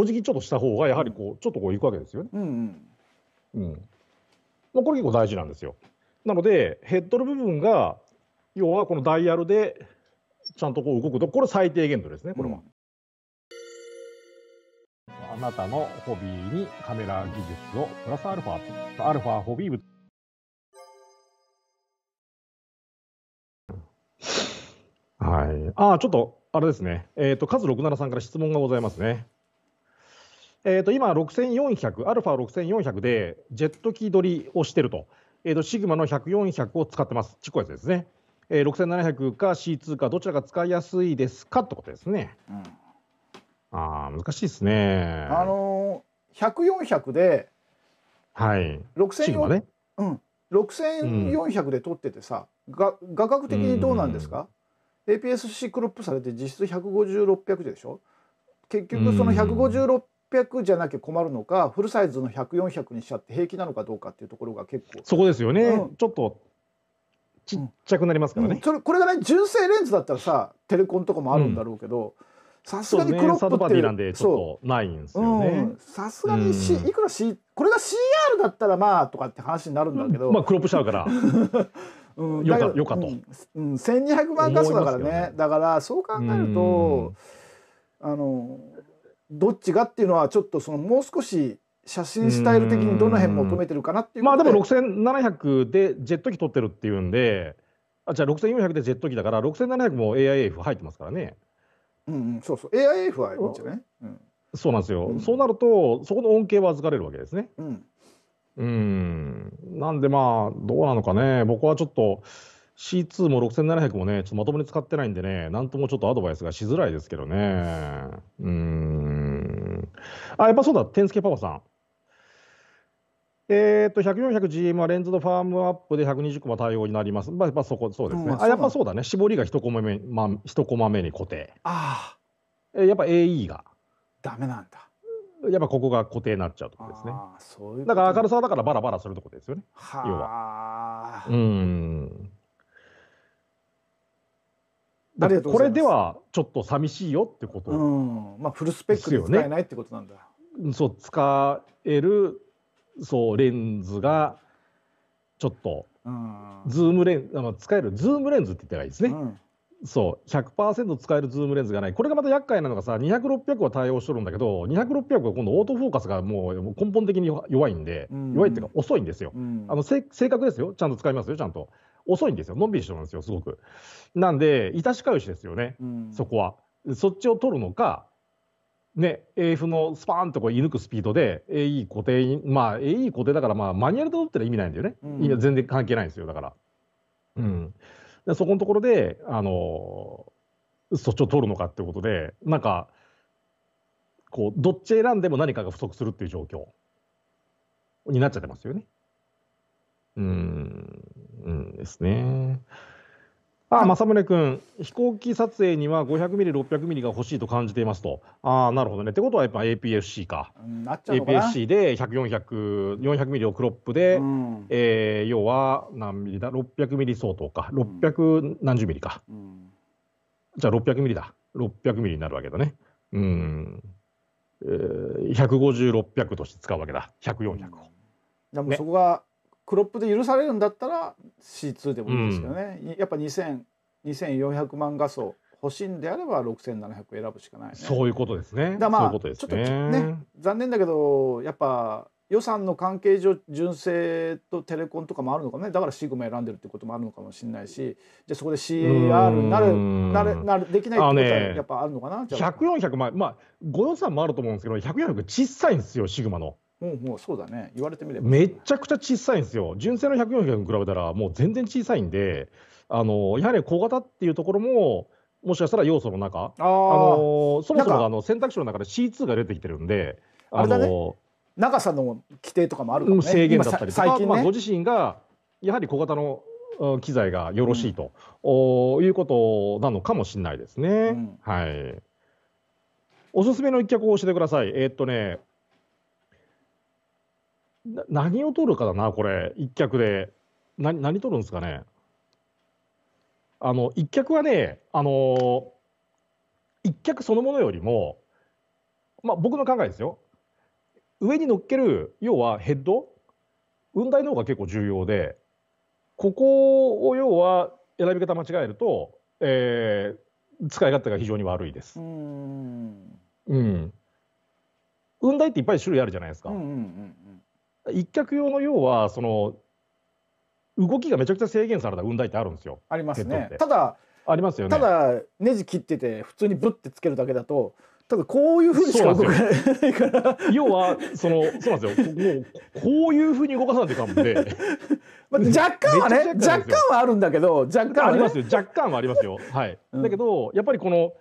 お辞儀ちょっとした方がやはりこうちょっとこういくわけですよね。うん、うんうんまあ、これ結構大事なんですよ。なのでヘッドの部分が要はこのダイヤルでちゃんとこう動くとこれ最低限度ですねこれは、うん、あなたのホビーにカメラ技術をプラスアルファアルファホビー部はいああちょっとあれですねえっ、ー、と数ズ673から質問がございますねえー、と今、6400、アルファ6400でジェット機取りをしてると、えー、とシグマの100、400を使ってます、ちっこいやつですね。えー、6700か C2 か、どちらが使いやすいですかってことですね。うん、あ難しいですね。あのー、100、400で、はい、6400、ねうん、6400で取っててさ、うん、が画角的にどうなんですか、APS-C クロップされて実質150、600でしょ結局その150、8 0 0じゃなきゃ困るのかフルサイズの100400にしちゃって平気なのかどうかっていうところが結構そこですよね、うん、ちょっとちっちゃくなりますからね、うん、それこれがね純正レンズだったらさテレコンとかもあるんだろうけどさすがにクロップっていう、ょっとないんですよねさすがに、C、いくら C これが CR だったらまあとかって話になるんだけど、まあクロップしちゃうから うん、よかよかと、うん、1200万画素だからね、ね、だからそう考えると、うん、あのどっちがっていうのはちょっとそのもう少し写真スタイル的にどの辺求めてるかなっていうまあでも6700でジェット機取ってるっていうんであじゃあ6400でジェット機だから6700も AIF 入ってますからねうんうんそうそう AIF はいいんじゃない、うん、そうなんですよ、うん、そうなるとそこの恩恵は預かれるわけですねうんうんなんでまあどうなのかね僕はちょっと C2 も6700もね、ちょっとまともに使ってないんでね、何ともちょっとアドバイスがしづらいですけどね。うん。あ、やっぱそうだ、天助パパさん。えー、っと、104、0 0 g m はレンズのファームアップで120コマ対応になります。まあ、やっぱそこ、そうですね。うん、あ、やっぱそうだね。絞りが1コマ目、まあ、1コマ目に固定。ああ。やっぱ AE が。ダメなんだ。やっぱここが固定になっちゃうとこですね。ううだから明るさだからバラバラするとこですよね。要は。うん。だこれではちょっと寂しいよってこと、うんまあ、フルスペックで使えないってことなんだ。ね、そう使えるそうレンズがちょっと、うん、ズームレンあの使えるズームレンズって言ったらいいですね。うん、そう100%使えるズームレンズがないこれがまた厄介なのがさ200600は対応しとるんだけど200600は今度オートフォーカスがもう根本的に弱いんで、うん、弱いっていうか遅いんですよ、あの正確ですよちゃんと使いますよちゃんと遅いんですよ。のんびりしてるんですよ、すごく。なんで、いたしかよしですよね、うん、そこは。そっちを取るのか、ね、AF のスパーンとこう射抜くスピードで AE 固定まあ AE 固定だからまあマニュアルで取ったら意味ないんだよね、うん、全然関係ないんですよだから、うん、でそこのところで、あのー、そっちを取るのかっていうことでなんかこうどっち選んでも何かが不足するっていう状況になっちゃってますよね。うん、うんですね。ああ、政宗君、飛行機撮影には500ミリ、600ミリが欲しいと感じていますと。ああ、なるほどね。ってことはやっぱ a p s c か。a p s c で100、400、400ミリをクロップで、うん、えー、要は何ミリだ ?600 ミリ相当か。600何十ミリか。うん、じゃあ600ミリだ。600ミリになるわけだね。うん。えー、150、600として使うわけだ。100、400を。うん、でもそこが、ねクロップで許されるんだったら C2 でもいいですけどね、うん、やっぱ2000 2400万画素欲しいんであれば6700選ぶしかない、ね、そういうことですね。だまあ、ね、ちょっとね残念だけどやっぱ予算の関係上純正とテレコンとかもあるのかねだからシグマ選んでるってこともあるのかもしれないしじゃあそこで CAR になるなるなるできないってことはやっぱあるのかな、ね、1 4 0 0まあまあご予算もあると思うんですけど100400小さいんですよシグマの。もうもうそうだね、言われてみれば、ね、めちゃくちゃ小さいんですよ、純正の140に比べたら、もう全然小さいんで、あのやはり小型っていうところも、もしかしたら要素の中、ああのそもそもあの選択肢の中で C2 が出てきてるんで、あれだね、の長さの規定とかもあるかも、ね、制限だったりとか、ね、まあ、ご自身がやはり小型の機材がよろしいと、うん、いうことなのかもしれないですね。うん、はいおすすめの一曲を教えてください。えー、っとね、な何を取るかだな、これ、一脚で。な何取るんですかね。あの、一脚はね、あのー、一脚そのものよりも、まあ、僕の考えですよ。上に乗っける、要はヘッド、雲台の方が結構重要で、ここを要は選び方間違えると、えー、使い勝手が非常に悪いです。うんうん。雲台っていっぱい種類あるじゃないですか。うんうんうんうん一脚用の要はその動きがめちゃくちゃ制限された運台ってあるんですよ。ありますね。ただありますよね。ただネジ切ってて普通にぶってつけるだけだと。ただこういうふうにしか動かないから要はそのそうなんですよ。もうこういうふうに動かさないといかんで。まあ、若干はね、若干はあるんだけど、若干、ね、ありますよ。若干はありますよ。はい。うん、だけどやっぱりこの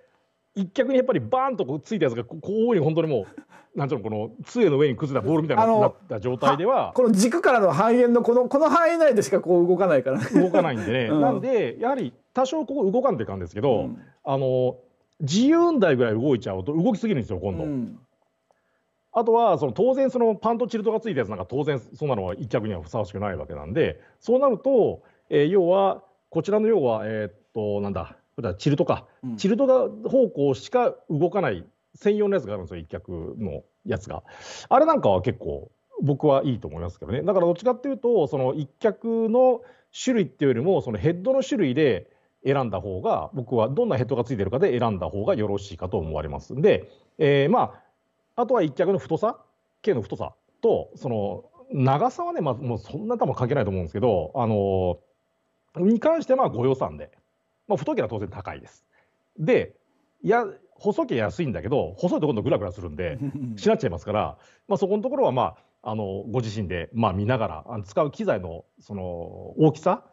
一脚にやっぱりバーンとこうついたやつがこういう本当にもう なんていうのこの杖の上に崩れたボールみたいになった状態ではこの軸からの半円のこのこの範囲内でしかこう動かないから、動かないんでね、うん、なんでやはり多少ここ動かんでいかんですけど、うん、あの自由運台ぐらい動いちゃうと動きすぎるんですよ今度。うんあとはその当然そのパンとチルトがついたやつなんか当然そんなのは一脚にはふさわしくないわけなんでそうなると、えー、要はこちらの要はえー、っとなんだそれチルトか、うん、チルト方向しか動かない専用のやつがあるんですよ、一脚のやつが。あれなんかは結構、僕はいいと思いますけどね。だからどっちかっていうと、その一脚の種類っていうよりも、そのヘッドの種類で選んだ方が、僕はどんなヘッドがついてるかで選んだ方がよろしいかと思われます。で、えー、まあ、あとは一脚の太さ、径の太さと、その長さはね、まあ、もうそんな多分関けないと思うんですけど、あのー、に関してはまあご予算でまあ、太毛は当然高いです。でや細や安いんだけど細いと今度グラグラするんで しなっちゃいますから、まあ、そこのところは、まあ、あのご自身で、まあ、見ながらあの使う機材のその大きさ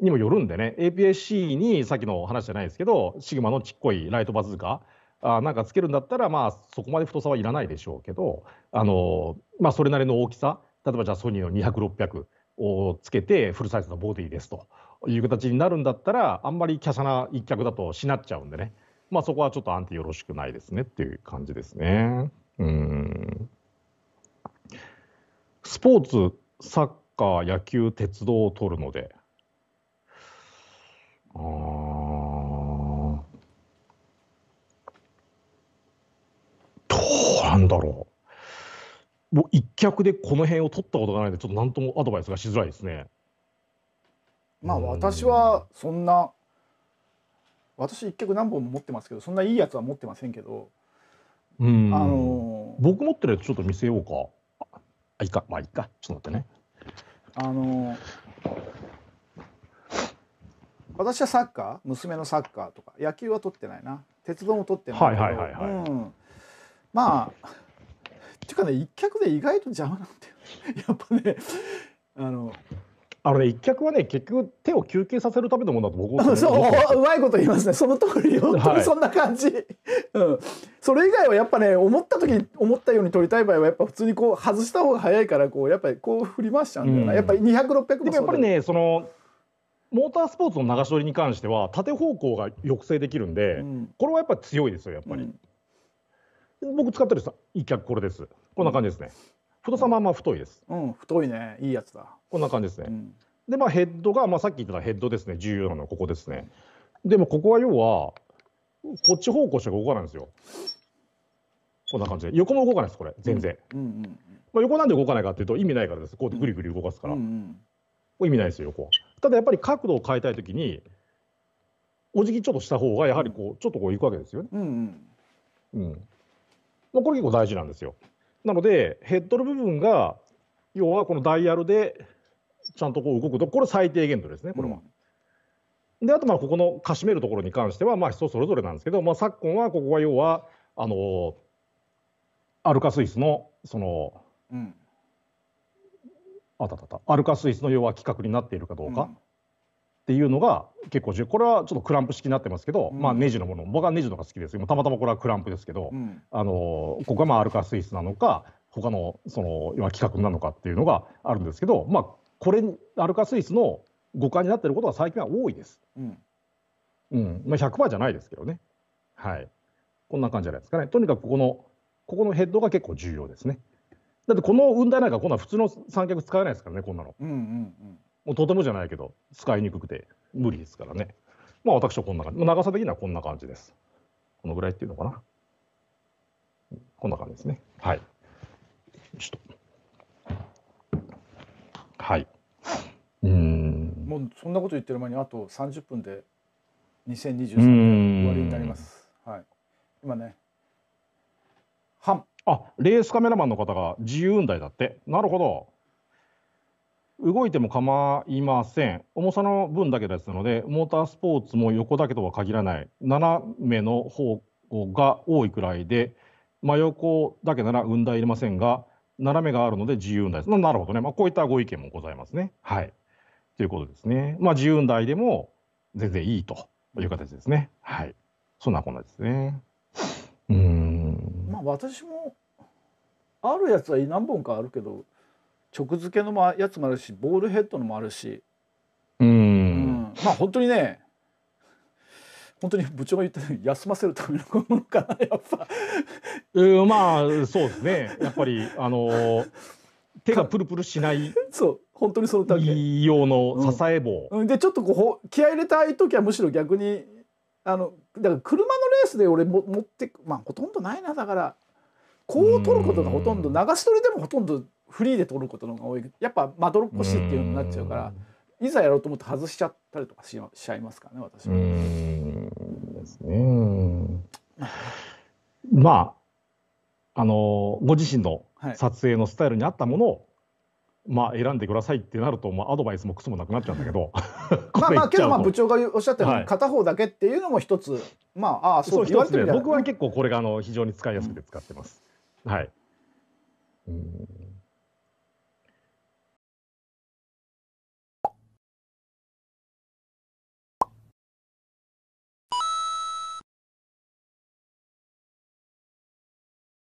にもよるんでね APS-C にさっきの話じゃないですけどシグマのちっこいライトバズーカあなんかつけるんだったら、まあ、そこまで太さはいらないでしょうけどあの、まあ、それなりの大きさ例えばじゃあソニーの200600をつけてフルサイズのボディですと。いう形になるんだったらあんまり華奢な一脚だとしなっちゃうんでね、まあ、そこはちょっと安定よろしくないですねっていう感じですね。うんスポーツ、サッカー、野球、鉄道を取るので。あどうなんだろう。もう一脚でこの辺を取ったことがないので、ちょっと何ともアドバイスがしづらいですね。まあ私はそんな私一曲何本も持ってますけどそんないいやつは持ってませんけどうん、あのー、僕持ってるやつちょっと見せようかあいいかまあいいかちょっと待ってねあのー、私はサッカー娘のサッカーとか野球は取ってないな鉄道も取ってないはいはいはいはい、うん、まあっていうかね一脚で意外と邪魔なんだよやっぱねあのあのね、一脚はね、結局手を休憩させるためのものだと僕は そう、うまいこと言いますね。その通り、本当にそんな感じ。はい、うん。それ以外はやっぱね、思った時、思ったように取りたい場合は、やっぱ普通にこう外した方が早いから、こうやっぱりこう振り回しちゃうんだよな。うん、やっぱり200、600もでもやっぱりね、その。モータースポーツの流し取りに関しては縦方向が抑制できるんで、うん、これはやっぱり強いですよやっぱり、うん、僕使ってる一脚これですこんな感じですね、太さまあま太いです。うん、太いね。いいやつだ。こんな感じですね。うん、で、まあヘッドが、まあさっき言ったヘッドですね。重要なのはここですね。でもここは要は、こっち方向しか動かないんですよ。こんな感じで。横も動かないです、これ。全然。ま横なんで動かないかっていうと意味ないからです。こうやってグリグリ動かすから。う意味ないですよ、横は。ただやっぱり角度を変えたいときに、お辞儀ちょっとした方が、やはりこう、ちょっとこういくわけですよね。うん、うん、うんまあ、これ結構大事なんですよ。なので、ヘッドの部分が、要はこのダイヤルでちゃんとこう動くと、これ最低限度ですね、これは。うん、で、あと、まあここのかしめるところに関しては、まあ、人それぞれなんですけど、まあ、昨今は、ここは要は、あのアルカスイスの、その、うん、あたたた、アルカスイスの要は規格になっているかどうか。うんっていうのが結構これはちょっとクランプ式になってますけど、うん、まあネジのもの僕はネジのが好きですたまたまこれはクランプですけど、うん、あのここがまあアルカスイスなのか他のその今規格なのかっていうのがあるんですけど、まあ、これアルカスイスの誤解になってることが最近は多いです。うんうんまあ、100%じゃないですけどね。はい、こんな感じじゃないですかね。とにかくここのここのヘッドが結構重要ですね。だってこの雲台なんかこんな普通の三脚使えないですからねこんなの。うんうんうんもうとてもじゃないけど使いにくくて無理ですからね。まあ私はこんな感じ。長さ的にはこんな感じです。このぐらいっていうのかな。こんな感じですね。はい。ちょっと。はい。うん。もうそんなこと言ってる前にあと30分で2023年終わりになります。はい。今ね。半。あ、レースカメラマンの方が自由運台だって。なるほど。動いても構いません。重さの分だけですので、モータースポーツも横だけとは限らない、斜めの方が多いくらいで、真横だけなら運台いりませんが、斜めがあるので自由運台です。なるほどね。まあ、こういったご意見もございますね。はい。ということですね。まあ、自由運台でも全然いいという形ですね。はい。そんなこんなですね。うん。まあ、私も、あるやつは何本かあるけど、直付けのやつもあるしボールヘッドのもあるしうん、まあ本当にね本当に部長が言ったように休ませるためのものかなやっぱうんまあそうですねやっぱりあの手がプルプルしないそう本当にそのため用の支え棒、うん、でちょっとこう気合入れたい時はむしろ逆にあのだから車のレースで俺も持ってまあほとんどないなだからこう取ることがほとんど流し取りでもほとんどフリーで撮ることの方が多いやっぱまどろっこしいっていうのになっちゃうからいざやろうと思って外しちゃったりとかしちゃいますからね私は。ですね。まああのご自身の撮影のスタイルに合ったものを、はいまあ、選んでくださいってなると、まあ、アドバイスもクソもなくなっちゃうんだけど まあまあけどまあ部長がおっしゃったように、片方だけっていうのも一つまああそう言われてみ、ね、僕は結構これがあの非常に使いやすくて使ってます、うん、はい、うん